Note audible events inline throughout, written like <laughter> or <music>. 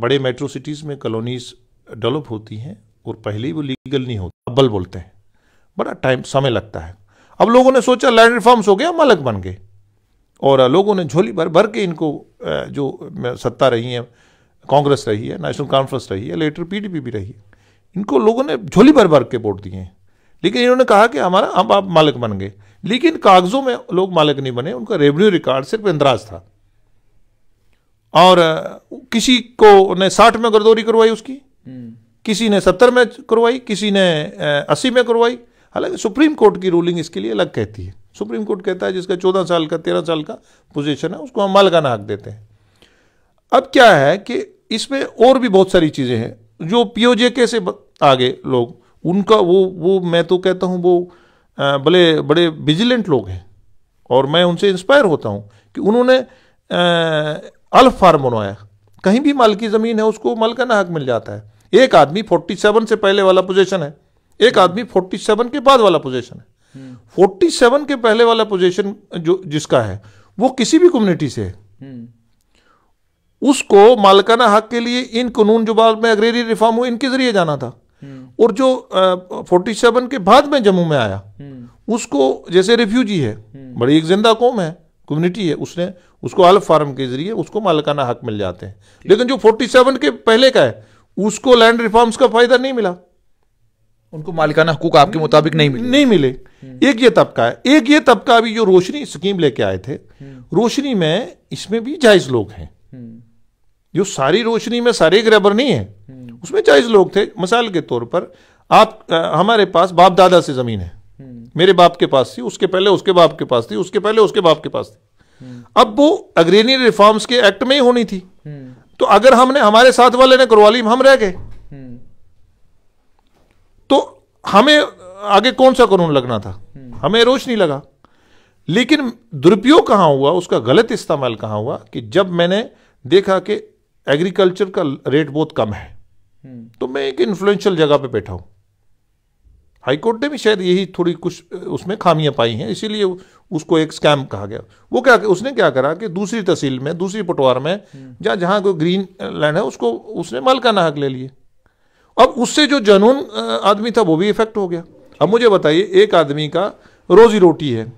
बड़े metro cities में colonies develop होती हैं और पहले ही वो लीगल नहीं होती अब्बल बोलते हैं बड़ा टाइम समय लगता है अब लोगों ने सोचा लैंड रिफॉर्म्स हो गया मलक बन गए और लोगों ने झोली भर भर के इनको जो सत्ता रही है कांग्रेस रही है नेशनल कॉन्फ्रेंस रही है लेटर पीडीपी भी रही है इनको लोगों ने झोली भर भर के वोट दिए हैं लेकिन इन्होंने कहा कि हमारा हम आप मालिक बन गए लेकिन कागज़ों में लोग मालिक नहीं बने उनका रेवेन्यू रिकॉर्ड सिर्फ इंदराज था और किसी को ने साठ में गर्दौरी करवाई उसकी हम्म। किसी ने सत्तर में करवाई किसी ने अस्सी में करवाई हालांकि सुप्रीम कोर्ट की रूलिंग इसके लिए अलग कहती है सुप्रीम कोर्ट कहता है जिसका चौदह साल का तेरह साल का पोजीशन है उसको हम मालकाना हक देते हैं अब क्या है कि इसमें और भी बहुत सारी चीज़ें हैं जो पीओजे के से आगे लोग उनका वो वो मैं तो कहता हूँ वो भले बड़े विजिलेंट लोग हैं और मैं उनसे इंस्पायर होता हूँ कि उन्होंने अल्फ फार्मोनो है कहीं भी माल की ज़मीन है उसको माल का ना हक मिल जाता है एक आदमी फोर्टी सेवन से पहले वाला पोजिशन है एक आदमी फोर्टी सेवन के बाद वाला पोजिशन है फोर्टी सेवन के पहले वाला पोजिशन जो जिसका है वो किसी भी कम्युनिटी से है उसको मालकाना हक के लिए इन कानून जो बाद में अग्रेरी रिफॉर्म हुए इनके जरिए जाना था और जो फोर्टी सेवन के बाद में जम्मू में आया उसको जैसे रिफ्यूजी है बड़ी एक जिंदा कौम है कम्युनिटी है उसने उसको अल्फ फार्म के जरिए उसको मालिकाना हक मिल जाते हैं लेकिन जो 47 के पहले का है उसको लैंड रिफॉर्म्स का फायदा नहीं मिला उनको मालिकाना हकूक आपके मुताबिक नहीं मिले नहीं मिले एक ये तबका है एक ये तबका अभी जो रोशनी स्कीम लेके आए थे रोशनी में इसमें भी जायज लोग हैं जो सारी रोशनी में सारे ग्रेबर नहीं है उसमें जायज लोग थे मिसाल के तौर पर आप आ, हमारे पास बाप दादा से जमीन है मेरे बाप के पास थी उसके पहले उसके बाप के पास थी उसके पहले उसके बाप के पास थी अब वो अग्रेनी रिफॉर्म्स के एक्ट में ही होनी थी तो अगर हमने हमारे साथ वाले ने करवा ली हम रह गए तो हमें आगे कौन सा कानून लगना था हमें नहीं लगा लेकिन दुरुपयोग कहां हुआ उसका गलत इस्तेमाल कहां हुआ कि जब मैंने देखा कि एग्रीकल्चर का रेट बहुत कम है तो मैं एक इन्फ्लुएंशियल जगह पे बैठा हूं हाईकोर्ट ने भी शायद यही थोड़ी कुछ उसमें खामियां पाई हैं इसीलिए उसको एक स्कैम कहा गया वो क्या उसने क्या करा कि दूसरी तहसील में दूसरी पटवार में जहाँ जहाँ कोई ग्रीन लैंड है उसको उसने मालकाना हक ले लिए अब उससे जो जनून आदमी था वो भी इफेक्ट हो गया अब मुझे बताइए एक आदमी का रोजी रोटी है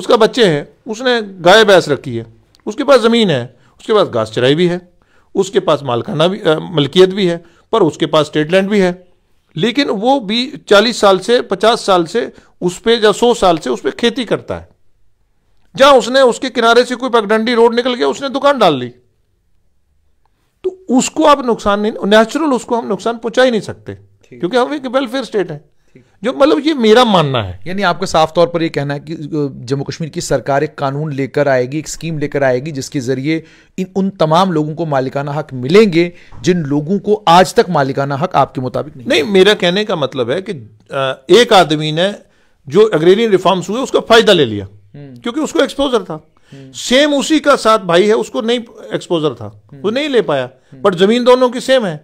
उसका बच्चे हैं उसने गाय भैंस रखी है उसके पास ज़मीन है उसके पास घास चराई भी है उसके पास मालखाना भी मलकियत भी है पर उसके पास स्टेट लैंड भी है लेकिन वो भी चालीस साल से पचास साल से उस पर या सौ साल से उस पर खेती करता है जहां उसने उसके किनारे से कोई पगडंडी रोड निकल गया उसने दुकान डाल ली तो उसको आप नुकसान नहीं नेचुरल उसको हम नुकसान पहुंचा ही नहीं सकते क्योंकि हम एक वेलफेयर स्टेट है जो मतलब ये मेरा मानना है यानी आपका साफ तौर पर ये कहना है कि जम्मू कश्मीर की सरकार एक कानून लेकर आएगी एक स्कीम लेकर आएगी जिसके जरिए इन उन तमाम लोगों को मालिकाना हक मिलेंगे जिन लोगों को आज तक मालिकाना हक आपके मुताबिक नहीं नहीं मेरा कहने का मतलब है कि एक आदमी ने जो अग्रेरियन रिफॉर्म्स हुए उसका फायदा ले लिया हम्म। क्योंकि उसको एक्सपोजर था सेम हम्म। उसी का साथ भाई है उसको नहीं एक्सपोजर था वो हम्म। नहीं ले पाया बट जमीन दोनों की सेम है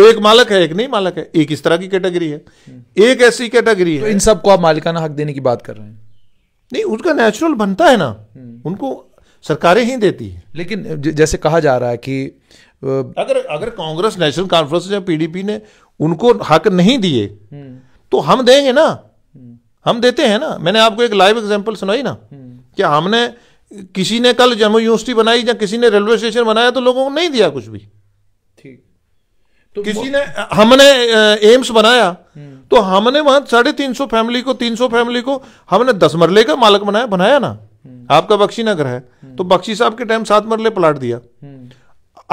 वो एक मालक है एक नहीं मालक है एक इस तरह की कैटेगरी है एक ऐसी कैटेगरी तो है तो इन सबको आप मालिकाना हक देने की बात कर रहे हैं नहीं उसका नेचुरल बनता है ना हम्म। उनको सरकारें ही देती है लेकिन जैसे कहा जा रहा है कि अगर अगर कांग्रेस नेशनल कॉन्फ्रेंस या पीडीपी ने उनको हक नहीं दिए हम्म। तो हम देंगे ना हम्म। हम देते हैं ना मैंने आपको एक लाइव एग्जांपल सुनाई ना कि हमने किसी ने कल जम्मू यूनिवर्सिटी बनाई या किसी ने रेलवे स्टेशन बनाया तो लोगों को नहीं दिया कुछ भी तो किसी ने हमने एम्स बनाया हम्म। तो हमने वहां साढ़े तीन सौ फैमिली को तीन सौ फैमिली को हमने दस मरले का मालक बनाया बनाया ना हम्म। आपका बख्शी नगर है हम्म। तो बख्शी साहब के टाइम सात मरले प्लाट दिया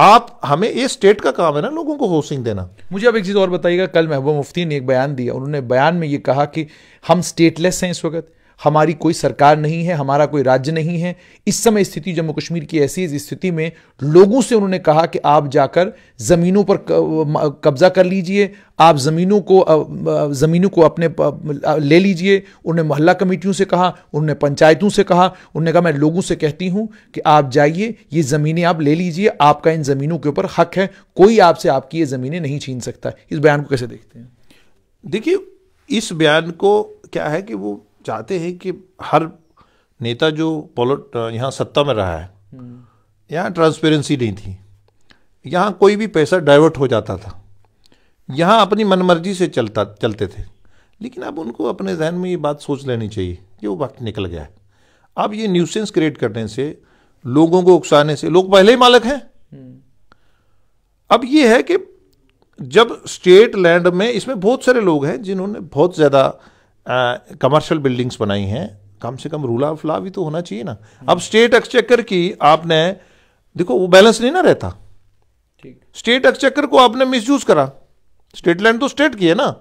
आप हमें ये स्टेट का काम है ना लोगों को होसिंग देना मुझे अब एक चीज़ और बताइएगा कल महबूबा मुफ्ती ने एक बयान दिया उन्होंने बयान में ये कहा कि हम स्टेटलेस हैं इस वक्त हमारी कोई सरकार नहीं है हमारा कोई राज्य नहीं है इस समय स्थिति जम्मू कश्मीर की ऐसी इस स्थिति में लोगों से उन्होंने कहा कि आप जाकर ज़मीनों पर कब्जा कर लीजिए आप ज़मीनों को ज़मीनों को अपने ले लीजिए उन्होंने मोहल्ला कमेटियों से कहा उन्होंने पंचायतों से कहा उन्होंने कहा मैं लोगों से कहती हूँ कि आप जाइए ये ज़मीनें आप ले लीजिए आपका इन ज़मीनों के ऊपर हक है कोई आपसे आपकी ये ज़मीनें नहीं छीन सकता इस बयान को कैसे देखते हैं देखिए इस बयान को क्या है कि वो चाहते हैं कि हर नेता जो पोलट यहाँ सत्ता में रहा है हम्म। यहाँ ट्रांसपेरेंसी नहीं थी यहाँ कोई भी पैसा डाइवर्ट हो जाता था यहाँ अपनी मनमर्जी से चलता चलते थे लेकिन अब उनको अपने जहन में ये बात सोच लेनी चाहिए कि वो वक्त निकल गया है अब ये न्यूसेंस क्रिएट करने से लोगों को उकसाने से लोग पहले ही मालक हैं हम्म। अब ये है कि जब स्टेट लैंड में इसमें बहुत सारे लोग हैं जिन्होंने बहुत ज़्यादा कमर्शियल बिल्डिंग्स बनाई हैं कम से कम रूल ऑफ लॉ भी तो होना चाहिए ना अब स्टेट एक्सचेकर की आपने देखो वो बैलेंस नहीं ना रहता ठीक स्टेट एक्सचेकर को आपने मिसयूज करा स्टेट लैंड तो स्टेट की है ना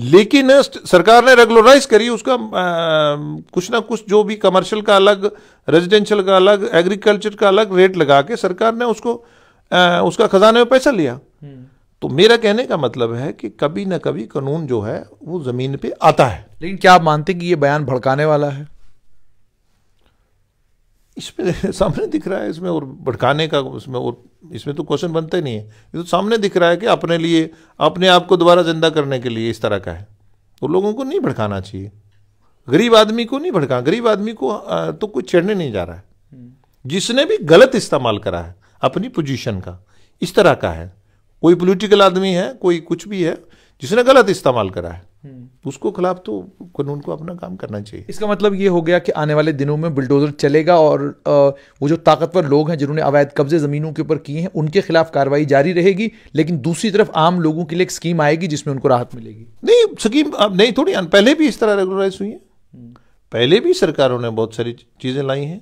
लेकिन सरकार ने रेगुलराइज करी उसका आ, कुछ ना कुछ जो भी कमर्शियल का अलग रेजिडेंशियल का अलग एग्रीकल्चर का अलग रेट लगा के सरकार ने उसको आ, उसका खजाने में पैसा लिया हम्म। तो मेरा कहने का मतलब है कि कभी ना कभी कानून जो है वो ज़मीन पे आता है लेकिन क्या आप मानते हैं कि ये बयान भड़काने वाला है इसमें <laughs> सामने दिख रहा है इसमें और भड़काने का उसमें और इसमें तो क्वेश्चन बनता ही नहीं है ये तो सामने दिख रहा है कि अपने लिए अपने आप को दोबारा ज़िंदा करने के लिए इस तरह का है तो लोगों को नहीं भड़काना चाहिए गरीब आदमी को नहीं भड़का गरीब आदमी को तो कोई चढ़ने नहीं जा रहा है हम्म। जिसने भी गलत इस्तेमाल करा है अपनी पोजीशन का इस तरह का है कोई पॉलिटिकल आदमी है कोई कुछ भी है जिसने गलत इस्तेमाल करा है हम्म। उसको खिलाफ तो कानून को अपना काम करना चाहिए इसका मतलब ये हो गया कि आने वाले दिनों में बुलडोजर चलेगा और वो जो ताकतवर लोग हैं जिन्होंने अवैध कब्जे ज़मीनों के ऊपर किए हैं उनके खिलाफ कार्रवाई जारी रहेगी लेकिन दूसरी तरफ आम लोगों के लिए एक स्कीम आएगी जिसमें उनको राहत मिलेगी नहीं स्कीम अब नहीं थोड़ी पहले भी इस तरह रेगुलराइज हुई है हम्म। पहले भी सरकारों ने बहुत सारी चीज़ें लाई हैं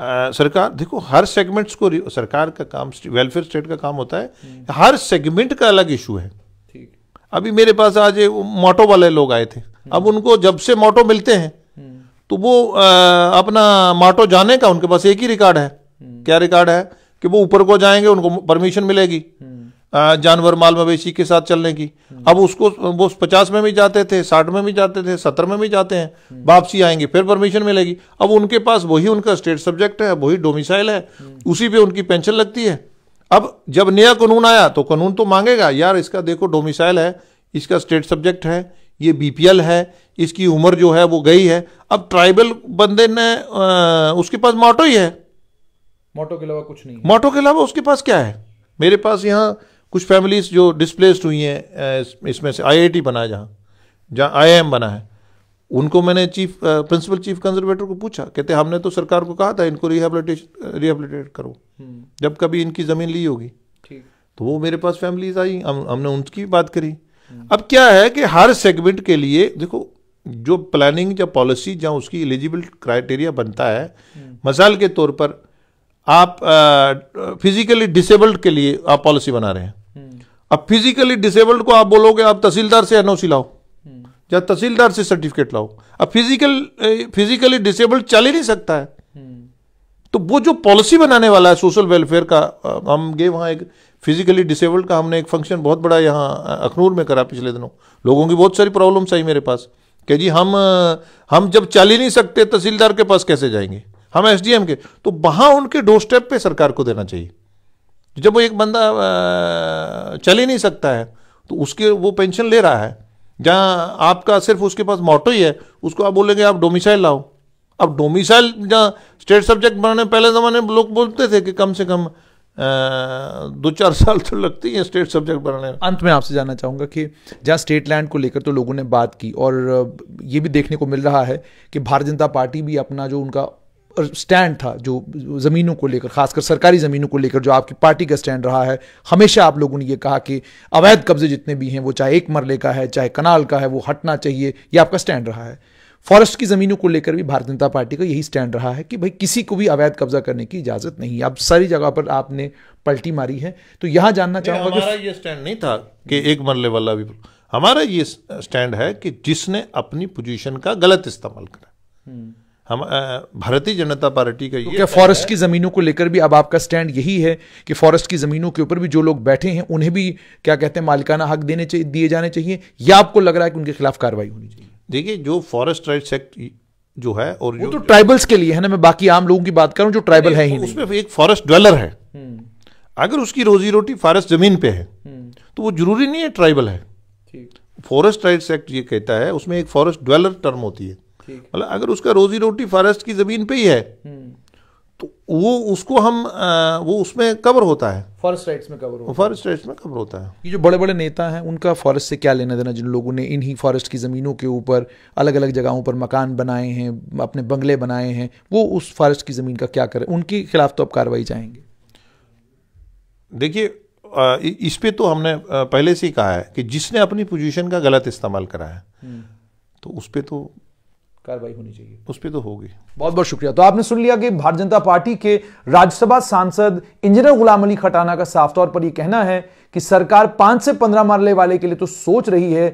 आ, सरकार देखो हर सेगमेंट्स को सरकार का काम वेलफेयर स्टेट का काम होता है हर सेगमेंट का अलग इशू है अभी मेरे पास आज मोटो वाले लोग आए थे हम्म। अब उनको जब से मोटो मिलते हैं हम्म। तो वो आ, अपना मोटो जाने का उनके पास एक ही रिकॉर्ड है हम्म। क्या रिकॉर्ड है कि वो ऊपर को जाएंगे उनको परमिशन मिलेगी जानवर माल मवेशी के साथ चलने की अब उसको वो पचास में भी जाते थे साठ में भी जाते थे सत्तर में भी जाते हैं वापसी आएंगे फिर परमिशन मिलेगी अब उनके पास वही उनका स्टेट सब्जेक्ट है वही डोमिसाइल है उसी पे उनकी पेंशन लगती है अब जब नया कानून आया तो कानून तो मांगेगा यार इसका देखो डोमिसाइल है इसका स्टेट सब्जेक्ट है ये बीपीएल है इसकी उम्र जो है वो गई है अब ट्राइबल बंदे ने आ, उसके पास मोटो ही है मोटो के अलावा कुछ नहीं मोटो के अलावा उसके पास क्या है मेरे पास यहाँ कुछ फैमिलीज जो डिस्प्लेस्ड हुई हैं इसमें से आईआईटी बना है जहाँ जहाँ आईआईएम बना है उनको मैंने चीफ प्रिंसिपल चीफ कंजर्वेटर को पूछा कहते हमने तो सरकार को कहा था इनको रिहेबिलिटेशन रिहेबिलिटेट करो हम्म। जब कभी इनकी ज़मीन ली होगी तो वो मेरे पास फैमिलीज आई हम हमने उनकी बात करी हम्म। अब क्या है कि हर सेगमेंट के लिए देखो जो प्लानिंग या पॉलिसी जहाँ उसकी एलिजिबल क्राइटेरिया बनता है मिसाल हम्म। के तौर पर आप फिजिकली डिसेबल्ड के लिए आप पॉलिसी बना रहे हैं अब फिजिकली डिसेबल्ड को आप बोलोगे आप तहसीलदार से एनओसी लाओ हम्म। या तहसीलदार से सर्टिफिकेट लाओ अब फिजिकल फिजिकली डिसेबल्ड चल ही नहीं सकता है हम्म। तो वो जो पॉलिसी बनाने वाला है सोशल वेलफेयर का हम गए वहाँ एक फिजिकली डिसेबल्ड का हमने एक फंक्शन बहुत बड़ा यहाँ अखनूर में करा पिछले दिनों लोगों की बहुत सारी प्रॉब्लम्स आई मेरे पास कि जी हम हम जब चल ही नहीं सकते तहसीलदार के पास कैसे जाएंगे हम एसडीएम के तो वहाँ उनके डोर स्टेप पर सरकार को देना चाहिए तो जब वो एक बंदा चल ही नहीं सकता है तो उसके वो पेंशन ले रहा है जहाँ आपका सिर्फ उसके पास मोटो ही है उसको आप बोलेंगे आप डोमिसाइल लाओ अब डोमिसाइल जहाँ स्टेट सब्जेक्ट बनाने पहले ज़माने में लोग बोलते थे कि कम से कम दो चार <laughs> साल तो लगती है स्टेट सब्जेक्ट बनाने अंत में आपसे जानना चाहूँगा कि जहाँ स्टेट लैंड को लेकर तो लोगों ने बात की और ये भी देखने को मिल रहा है कि भारतीय जनता पार्टी भी अपना जो उनका स्टैंड था जो ज़मीनों को लेकर खासकर सरकारी ज़मीनों को लेकर जो आपकी पार्टी का स्टैंड रहा है हमेशा आप लोगों ने ये कहा कि अवैध कब्जे जितने भी हैं वो चाहे एक मरले का है चाहे कनाल का है वो हटना चाहिए यह आपका स्टैंड रहा है फॉरेस्ट की ज़मीनों को लेकर भी भारतीय जनता पार्टी का यही स्टैंड रहा है कि भाई किसी को भी अवैध कब्जा करने की इजाज़त नहीं अब सारी जगह पर आपने पलटी मारी है तो यहाँ जानना चाहूँगा हमारा ये स्टैंड नहीं था कि एक मरले वाला भी हमारा ये स्टैंड है कि जिसने अपनी पोजीशन का गलत इस्तेमाल करा हम्म। हम भारतीय जनता पार्टी का ये तो क्या फॉरेस्ट की ज़मीनों को लेकर भी अब आपका स्टैंड यही है कि फॉरेस्ट की ज़मीनों के ऊपर भी जो लोग बैठे हैं उन्हें भी क्या कहते हैं मालिकाना हक देने चाहिए दिए जाने चाहिए या आपको लग रहा है कि उनके खिलाफ कार्रवाई होनी चाहिए देखिए जो फॉरेस्ट राइट्स एक्ट जो है और जो तो ट्राइबल्स के लिए है ना मैं बाकी आम लोगों की बात करूँ जो ट्राइबल है ही उसमें एक फॉरेस्ट ड्वेलर है हम्म। अगर उसकी रोजी रोटी फॉरेस्ट जमीन पे है हम्म। तो वो जरूरी नहीं है ट्राइबल है फॉरेस्ट राइट्स एक्ट ये कहता है उसमें एक फॉरेस्ट ड्वेलर टर्म होती है मतलब अगर उसका रोजी रोटी फॉरेस्ट की ज़मीन पे ही है हम्म। तो वो उसको हम वो उसमें कवर होता है फॉरेस्ट राइट्स में कवर होता है फॉरेस्ट राइट्स में कवर होता है ये जो बड़े बड़े नेता हैं उनका फॉरेस्ट से क्या लेना देना जिन लोगों ने इन्हीं फॉरेस्ट की ज़मीनों के ऊपर अलग अलग जगहों पर मकान बनाए हैं अपने बंगले बनाए हैं वो उस फॉरेस्ट की ज़मीन का क्या करें उनके खिलाफ तो अब कार्रवाई जाएंगे देखिए इस पर तो हमने पहले से ही कहा है कि जिसने अपनी पोजीशन का गलत इस्तेमाल करा है हम्म। तो उस पर तो कार्रवाई होनी चाहिए उस पर तो होगी बहुत बहुत शुक्रिया तो आपने सुन लिया कि भारतीय जनता पार्टी के राज्यसभा सांसद इंजीनियर गुलाम अली खटाना का साफ तौर पर यह कहना है कि सरकार पांच से पंद्रह मरले वाले के लिए तो सोच रही है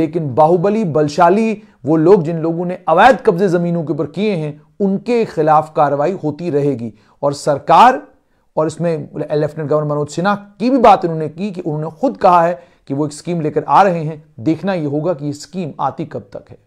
लेकिन बाहुबली बलशाली वो लोग जिन लोगों ने अवैध कब्जे जमीनों के ऊपर किए हैं उनके खिलाफ कार्रवाई होती रहेगी और सरकार और इसमें लेफ्टिनेंट गवर्नर मनोज सिन्हा की भी बात उन्होंने की कि उन्होंने खुद कहा है कि वो एक स्कीम लेकर आ रहे हैं देखना यह होगा कि ये स्कीम आती कब तक है